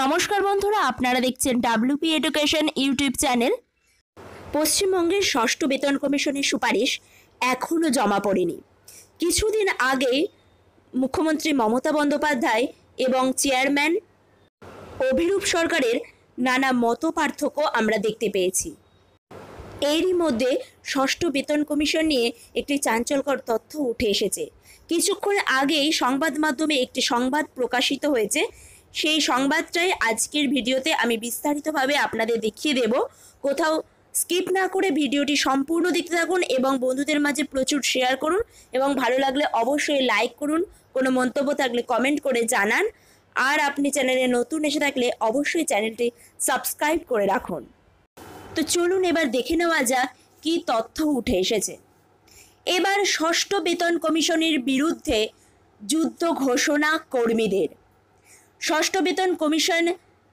নমস্কার বন্ধুরা আপনারা দেখছেন ডাব্লিউপি এডুকেশন ইউটিউব চ্যানেল পশ্চিমবঙ্গের ষষ্ঠ বেতন কমিশনের সুপারিশ এখনও জমা পড়েনি কিছুদিন আগে মুখ্যমন্ত্রী মমতা বন্দ্যোপাধ্যায় এবং চেয়ারম্যান অভিরূপ সরকারের নানা মত পার্থক্য আমরা দেখতে পেয়েছি এরই মধ্যে ষষ্ঠ বেতন কমিশন নিয়ে একটি চাঞ্চল্যকর তথ্য উঠে এসেছে কিছুক্ষণ আগেই সংবাদ মাধ্যমে একটি সংবাদ প্রকাশিত হয়েছে সেই সংবাদটাই আজকের ভিডিওতে আমি বিস্তারিতভাবে আপনাদের দেখিয়ে দেব কোথাও স্কিপ না করে ভিডিওটি সম্পূর্ণ দেখতে থাকুন এবং বন্ধুদের মাঝে প্রচুর শেয়ার করুন এবং ভালো লাগলে অবশ্যই লাইক করুন কোনো মন্তব্য থাকলে কমেন্ট করে জানান আর আপনি চ্যানেলে নতুন এসে থাকলে অবশ্যই চ্যানেলটি সাবস্ক্রাইব করে রাখুন তো চলুন এবার দেখে নেওয়া যাক কি তথ্য উঠে এসেছে এবার ষষ্ঠ বেতন কমিশনের বিরুদ্ধে যুদ্ধ ঘোষণা কর্মীদের ষষ্ঠ বেতন কমিশন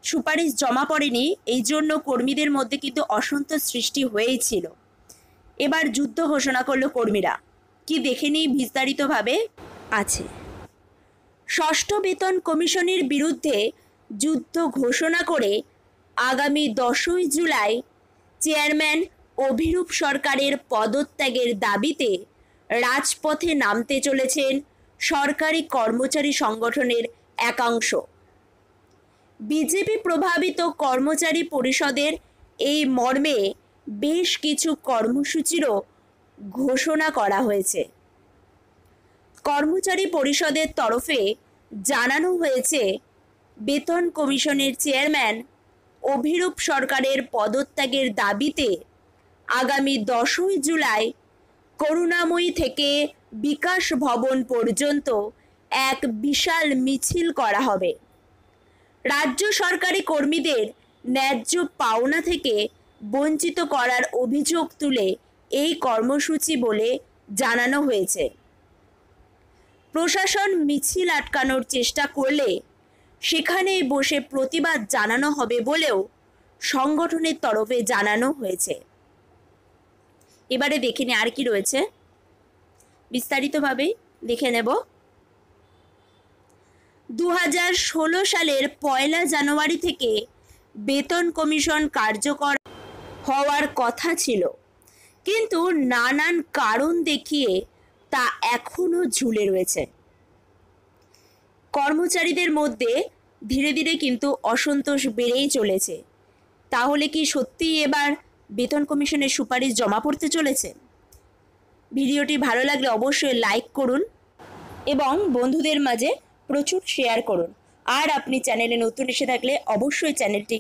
সুপারিশ জমা পড়েনি এই জন্য কর্মীদের মধ্যে কিন্তু অসন্তোষ সৃষ্টি হয়েছিল এবার যুদ্ধ ঘোষণা করলো কর্মীরা কি দেখে নিই বিস্তারিতভাবে আছে ষষ্ঠ বেতন কমিশনের বিরুদ্ধে যুদ্ধ ঘোষণা করে আগামী দশই জুলাই চেয়ারম্যান অভিরূপ সরকারের পদত্যাগের দাবিতে রাজপথে নামতে চলেছেন সরকারি কর্মচারী সংগঠনের একাংশ বিজেপি প্রভাবিত কর্মচারী পরিষদের এই মর্মে বেশ কিছু কর্মসূচিরও ঘোষণা করা হয়েছে কর্মচারী পরিষদের তরফে জানানো হয়েছে বেতন কমিশনের চেয়ারম্যান অভিরূপ সরকারের পদত্যাগের দাবিতে আগামী দশই জুলাই করুণাময়ী থেকে বিকাশ ভবন পর্যন্ত এক বিশাল মিছিল করা হবে রাজ্য সরকারি কর্মীদের ন্যায্য পাওনা থেকে বঞ্চিত করার অভিযোগ তুলে এই কর্মসূচি বলে জানানো হয়েছে প্রশাসন মিছিল আটকানোর চেষ্টা করলে সেখানেই বসে প্রতিবাদ জানানো হবে বলেও সংগঠনের তরফে জানানো হয়েছে এবারে দেখে নে আর কি রয়েছে বিস্তারিতভাবে দেখে নেব দু সালের পয়লা জানুয়ারি থেকে বেতন কমিশন কার্যকর হওয়ার কথা ছিল কিন্তু নানান কারণ দেখিয়ে তা এখনও ঝুলে রয়েছে কর্মচারীদের মধ্যে ধীরে ধীরে কিন্তু অসন্তোষ বেড়েই চলেছে তাহলে কি সত্যি এবার বেতন কমিশনের সুপারিশ জমা পড়তে চলেছে ভিডিওটি ভালো লাগলে অবশ্যই লাইক করুন এবং বন্ধুদের মাঝে প্রচুর শেয়ার করুন আর আপনি চ্যানেলে নতুন এসে থাকলে অবশ্যই চ্যানেলটি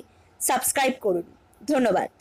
সাবস্ক্রাইব করুন ধন্যবাদ